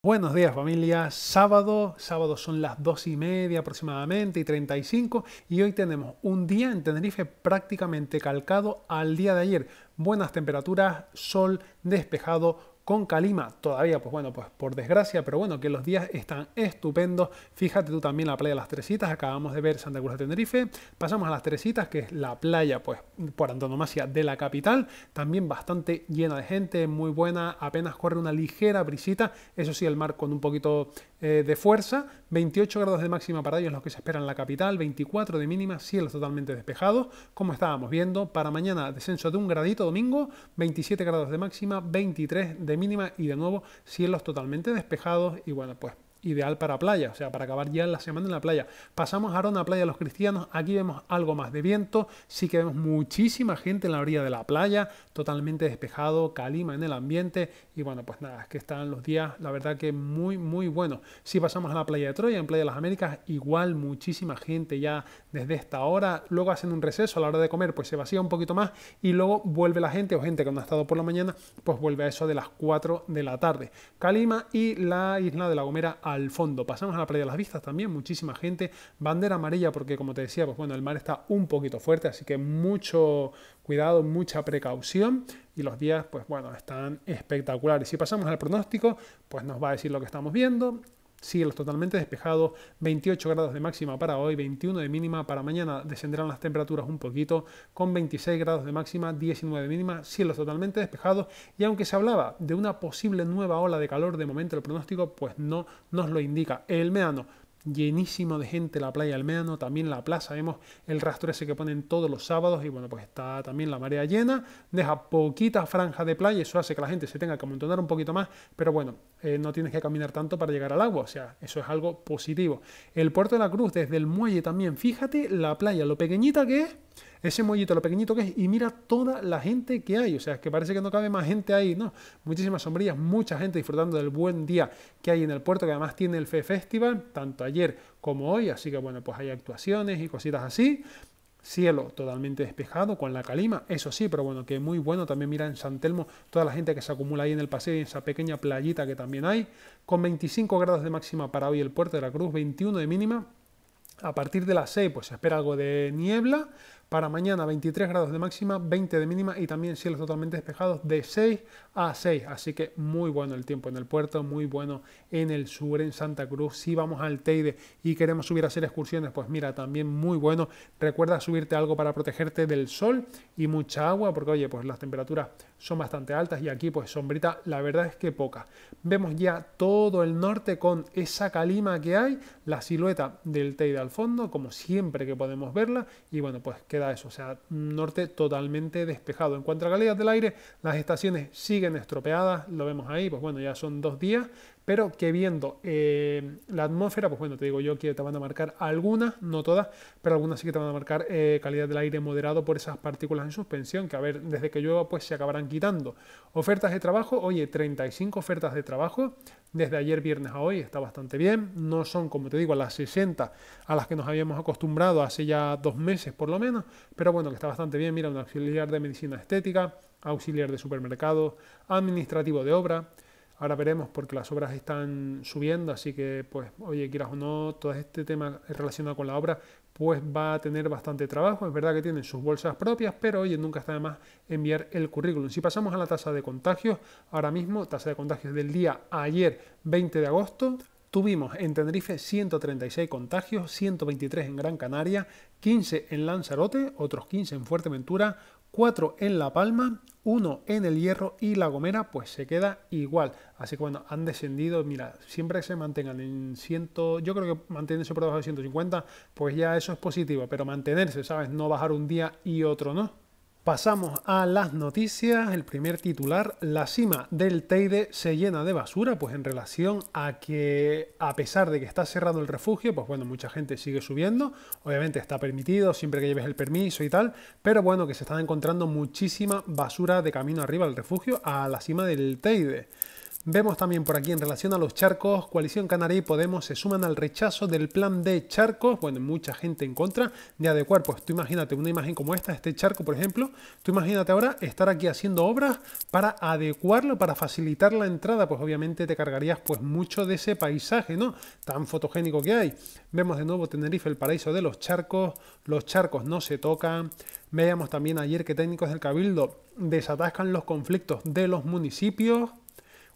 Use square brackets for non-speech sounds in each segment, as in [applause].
Buenos días familia, sábado, sábado son las 2 y media aproximadamente y 35 y hoy tenemos un día en Tenerife prácticamente calcado al día de ayer. Buenas temperaturas, sol despejado, con calima todavía, pues bueno, pues por desgracia, pero bueno, que los días están estupendos. Fíjate tú también la playa de las Tresitas, acabamos de ver Santa Cruz de Tenerife, pasamos a las Tresitas, que es la playa, pues por antonomasia de la capital, también bastante llena de gente, muy buena, apenas corre una ligera brisita, eso sí, el mar con un poquito eh, de fuerza, 28 grados de máxima para ellos, los que se esperan en la capital, 24 de mínima, cielos totalmente despejados, como estábamos viendo, para mañana descenso de un gradito domingo, 27 grados de máxima, 23 de mínima y de nuevo cielos totalmente despejados y bueno, pues ideal para playa, o sea, para acabar ya la semana en la playa. Pasamos ahora a una playa de los cristianos, aquí vemos algo más de viento, sí que vemos muchísima gente en la orilla de la playa, totalmente despejado, calima en el ambiente y bueno, pues nada, es que están los días, la verdad que muy, muy buenos. Si pasamos a la playa de Troya, en Playa de las Américas, igual muchísima gente ya desde esta hora, luego hacen un receso a la hora de comer, pues se vacía un poquito más y luego vuelve la gente o gente que no ha estado por la mañana, pues vuelve a eso de las 4 de la tarde. Calima y la isla de la Gomera al fondo. Pasamos a la playa de las vistas también, muchísima gente. Bandera amarilla porque como te decía, pues bueno, el mar está un poquito fuerte, así que mucho cuidado, mucha precaución y los días pues bueno, están espectaculares. Si pasamos al pronóstico, pues nos va a decir lo que estamos viendo. Cielos totalmente despejados, 28 grados de máxima para hoy, 21 de mínima para mañana, descenderán las temperaturas un poquito, con 26 grados de máxima, 19 de mínima, cielos totalmente despejados y aunque se hablaba de una posible nueva ola de calor, de momento el pronóstico pues no nos lo indica. El meano llenísimo de gente la playa al también la plaza, vemos el rastro ese que ponen todos los sábados y bueno, pues está también la marea llena, deja poquita franja de playa, eso hace que la gente se tenga que amontonar un poquito más, pero bueno, eh, no tienes que caminar tanto para llegar al agua, o sea, eso es algo positivo. El puerto de la Cruz, desde el muelle también, fíjate la playa, lo pequeñita que es ese mollito, lo pequeñito que es, y mira toda la gente que hay. O sea, es que parece que no cabe más gente ahí, ¿no? Muchísimas sombrillas, mucha gente disfrutando del buen día que hay en el puerto, que además tiene el Fe Festival, tanto ayer como hoy. Así que bueno, pues hay actuaciones y cositas así. Cielo totalmente despejado con la calima, eso sí, pero bueno, que muy bueno. También mira en San Telmo toda la gente que se acumula ahí en el paseo y en esa pequeña playita que también hay. Con 25 grados de máxima para hoy el puerto de la Cruz, 21 de mínima. A partir de las 6 pues se espera algo de niebla, para mañana 23 grados de máxima, 20 de mínima y también cielos totalmente despejados de 6 a 6. Así que muy bueno el tiempo en el puerto, muy bueno en el sur, en Santa Cruz. Si vamos al Teide y queremos subir a hacer excursiones, pues mira, también muy bueno. Recuerda subirte algo para protegerte del sol y mucha agua, porque oye, pues las temperaturas son bastante altas y aquí pues sombrita, la verdad es que poca. Vemos ya todo el norte con esa calima que hay, la silueta del Teide al fondo, como siempre que podemos verla. Y bueno, pues que queda eso, o sea, norte totalmente despejado. En cuanto a calidad del aire, las estaciones siguen estropeadas, lo vemos ahí, pues bueno, ya son dos días pero que viendo eh, la atmósfera, pues bueno, te digo yo que te van a marcar algunas, no todas, pero algunas sí que te van a marcar eh, calidad del aire moderado por esas partículas en suspensión, que a ver, desde que llueva pues se acabarán quitando. Ofertas de trabajo, oye, 35 ofertas de trabajo desde ayer viernes a hoy, está bastante bien, no son como te digo las 60 a las que nos habíamos acostumbrado hace ya dos meses por lo menos, pero bueno, que está bastante bien, mira, un auxiliar de medicina estética, auxiliar de supermercado, administrativo de obra, Ahora veremos porque las obras están subiendo, así que pues, oye, quieras o no, todo este tema relacionado con la obra pues va a tener bastante trabajo. Es verdad que tienen sus bolsas propias, pero oye, nunca está de más enviar el currículum. Si pasamos a la tasa de contagios, ahora mismo, tasa de contagios del día ayer 20 de agosto, Tuvimos en Tenerife 136 contagios, 123 en Gran Canaria, 15 en Lanzarote, otros 15 en Fuerteventura, 4 en La Palma, uno en el Hierro y La Gomera pues se queda igual. Así que bueno, han descendido, mira, siempre que se mantengan en 100, yo creo que mantenerse por debajo de 150, pues ya eso es positivo, pero mantenerse, ¿sabes? No bajar un día y otro no. Pasamos a las noticias. El primer titular, la cima del Teide se llena de basura, pues en relación a que a pesar de que está cerrado el refugio, pues bueno, mucha gente sigue subiendo. Obviamente está permitido siempre que lleves el permiso y tal, pero bueno, que se están encontrando muchísima basura de camino arriba al refugio a la cima del Teide. Vemos también por aquí en relación a los charcos, Coalición Canaria y Podemos se suman al rechazo del plan de charcos, bueno, mucha gente en contra de adecuar, pues tú imagínate una imagen como esta, este charco por ejemplo, tú imagínate ahora estar aquí haciendo obras para adecuarlo, para facilitar la entrada, pues obviamente te cargarías pues mucho de ese paisaje, ¿no? Tan fotogénico que hay. Vemos de nuevo Tenerife, el paraíso de los charcos, los charcos no se tocan, Veíamos también ayer que técnicos del Cabildo desatascan los conflictos de los municipios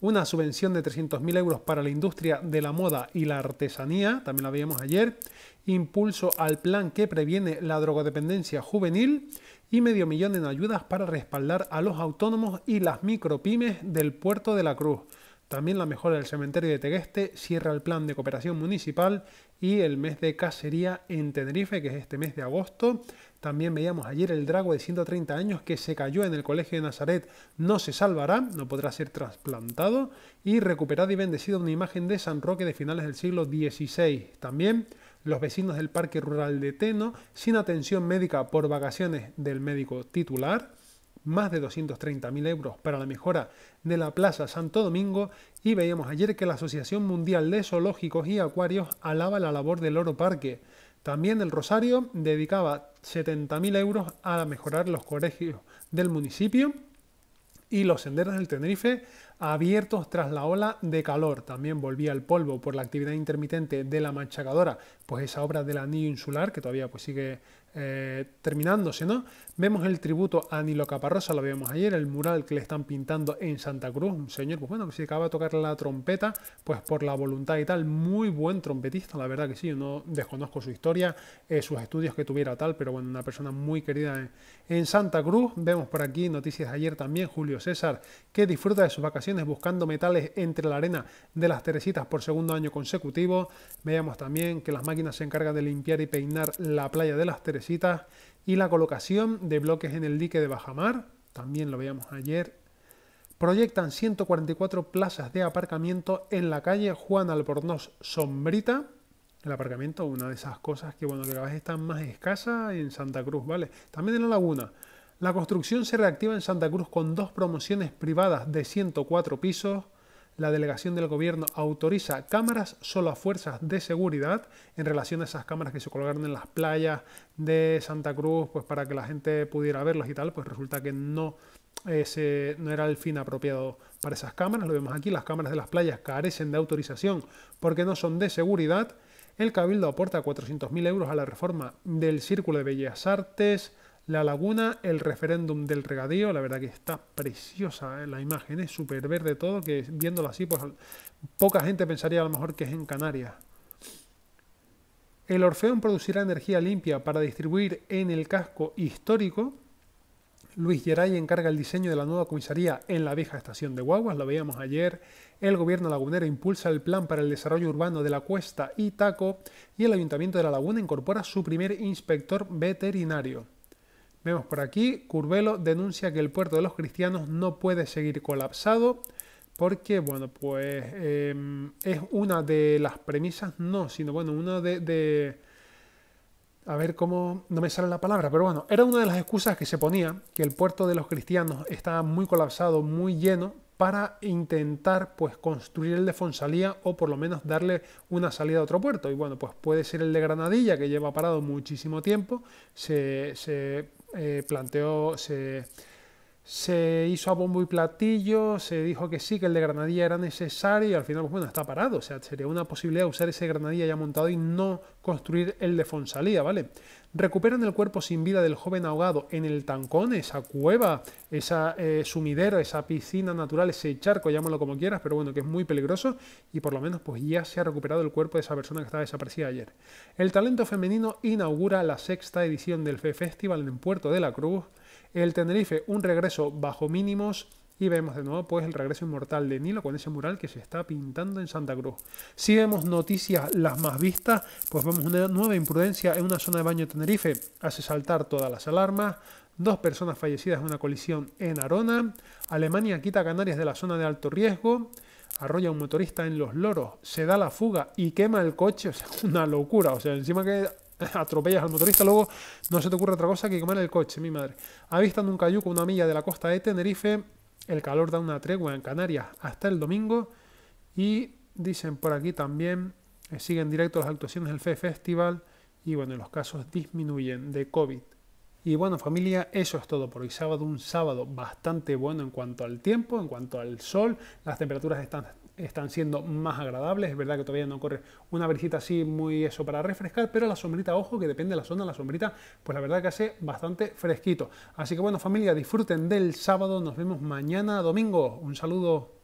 una subvención de 300.000 euros para la industria de la moda y la artesanía, también la veíamos ayer, impulso al plan que previene la drogodependencia juvenil y medio millón en ayudas para respaldar a los autónomos y las micropymes del puerto de la Cruz. También la mejora del cementerio de Tegueste cierra el plan de cooperación municipal y el mes de cacería en Tenerife, que es este mes de agosto. También veíamos ayer el drago de 130 años que se cayó en el colegio de Nazaret, no se salvará, no podrá ser trasplantado. Y recuperada y bendecida una imagen de San Roque de finales del siglo XVI. También los vecinos del Parque Rural de Teno, sin atención médica por vacaciones del médico titular más de 230.000 euros para la mejora de la Plaza Santo Domingo y veíamos ayer que la Asociación Mundial de Zoológicos y Acuarios alaba la labor del Oro Parque. También el Rosario dedicaba 70.000 euros a mejorar los colegios del municipio y los senderos del Tenerife abiertos tras la ola de calor. También volvía el polvo por la actividad intermitente de la machacadora, pues esa obra del anillo insular que todavía pues, sigue eh, terminándose, ¿no? Vemos el tributo a Nilo Caparrosa, lo vimos ayer, el mural que le están pintando en Santa Cruz, un señor, pues bueno, que se acaba de tocar la trompeta, pues por la voluntad y tal, muy buen trompetista, la verdad que sí, yo no desconozco su historia, eh, sus estudios que tuviera tal, pero bueno, una persona muy querida en, Santa Cruz. Vemos por aquí noticias de ayer también, Julio César, que disfruta de sus vacaciones buscando metales entre la arena de las Teresitas por segundo año consecutivo. Veamos también que las máquinas se encargan de limpiar y peinar la playa de las Teresitas y la colocación de bloques en el dique de Bajamar, también lo veíamos ayer, proyectan 144 plazas de aparcamiento en la calle Juan Albornoz Sombrita. El aparcamiento, una de esas cosas que, bueno, que cada vez están más escasas en Santa Cruz, ¿vale? También en La Laguna. La construcción se reactiva en Santa Cruz con dos promociones privadas de 104 pisos la delegación del gobierno autoriza cámaras solo a fuerzas de seguridad en relación a esas cámaras que se colgaron en las playas de Santa Cruz, pues para que la gente pudiera verlas y tal, pues resulta que no, no era el fin apropiado para esas cámaras. Lo vemos aquí, las cámaras de las playas carecen de autorización porque no son de seguridad. El Cabildo aporta 400.000 euros a la reforma del Círculo de Bellas Artes. La laguna, el referéndum del regadío, la verdad que está preciosa ¿eh? la imagen, es súper verde todo, que viéndolo así, pues poca gente pensaría a lo mejor que es en Canarias. El Orfeón producirá energía limpia para distribuir en el casco histórico. Luis Geray encarga el diseño de la nueva comisaría en la vieja estación de Guaguas, lo veíamos ayer. El gobierno lagunero impulsa el plan para el desarrollo urbano de la cuesta y Taco. Y el ayuntamiento de La Laguna incorpora su primer inspector veterinario. Vemos por aquí, Curvelo denuncia que el puerto de los cristianos no puede seguir colapsado porque, bueno, pues em, es una de las premisas, no, sino, bueno, una de, A ver cómo... No me sale la palabra, pero bueno, era una de las excusas que se ponía, que el puerto de los cristianos estaba muy colapsado, muy lleno, para intentar pues construir el de Fonsalía o por lo menos darle una salida a otro puerto. Y bueno, pues puede ser el de Granadilla, que lleva parado muchísimo tiempo, se, se eh, planteó, se, se hizo a bombo y platillo, se dijo que sí, que el de granadilla era necesario y al final, pues bueno, está parado. O sea, sería una posibilidad usar ese granadilla ya montado y no construir el de Fonsalía, ¿vale? Recuperan el cuerpo sin vida del joven ahogado en el tancón, esa cueva, esa eh, sumidera, esa piscina natural, ese charco, llámalo como quieras, pero bueno, que es muy peligroso y por lo menos pues ya se ha recuperado el cuerpo de esa persona que estaba desaparecida ayer. El talento femenino inaugura la sexta edición del Fe Festival en Puerto de la Cruz. El Tenerife, un regreso bajo mínimos. Y vemos de nuevo pues el regreso inmortal de Nilo con ese mural que se está pintando en Santa Cruz. Si vemos noticias las más vistas, pues vemos una nueva imprudencia en una zona de baño Tenerife. Hace saltar todas las alarmas. Dos personas fallecidas en una colisión en Arona. Alemania quita Canarias de la zona de alto riesgo arrolla un motorista en los loros, se da la fuga y quema el coche, [laughs] o una locura, o sea, encima que [laughs] atropellas al motorista, luego no se te ocurre otra cosa que comer el coche, mi madre. Avistan un cayuco una milla de la costa de Tenerife, el calor da una tregua en Canarias hasta el domingo y dicen por aquí también, eh, siguen directo las actuaciones del FE Festival y bueno, los casos disminuyen de COVID. Y bueno, familia, eso es todo por hoy. Sábado, un sábado bastante bueno en cuanto al tiempo, en cuanto al sol. Las temperaturas están están siendo más agradables. Es verdad que todavía no corre una brisita así muy eso para refrescar, pero la sombrita, ojo, que depende de la zona, la sombrita, pues la verdad que hace bastante fresquito. Así que bueno, familia, disfruten del sábado. Nos vemos mañana domingo. Un saludo.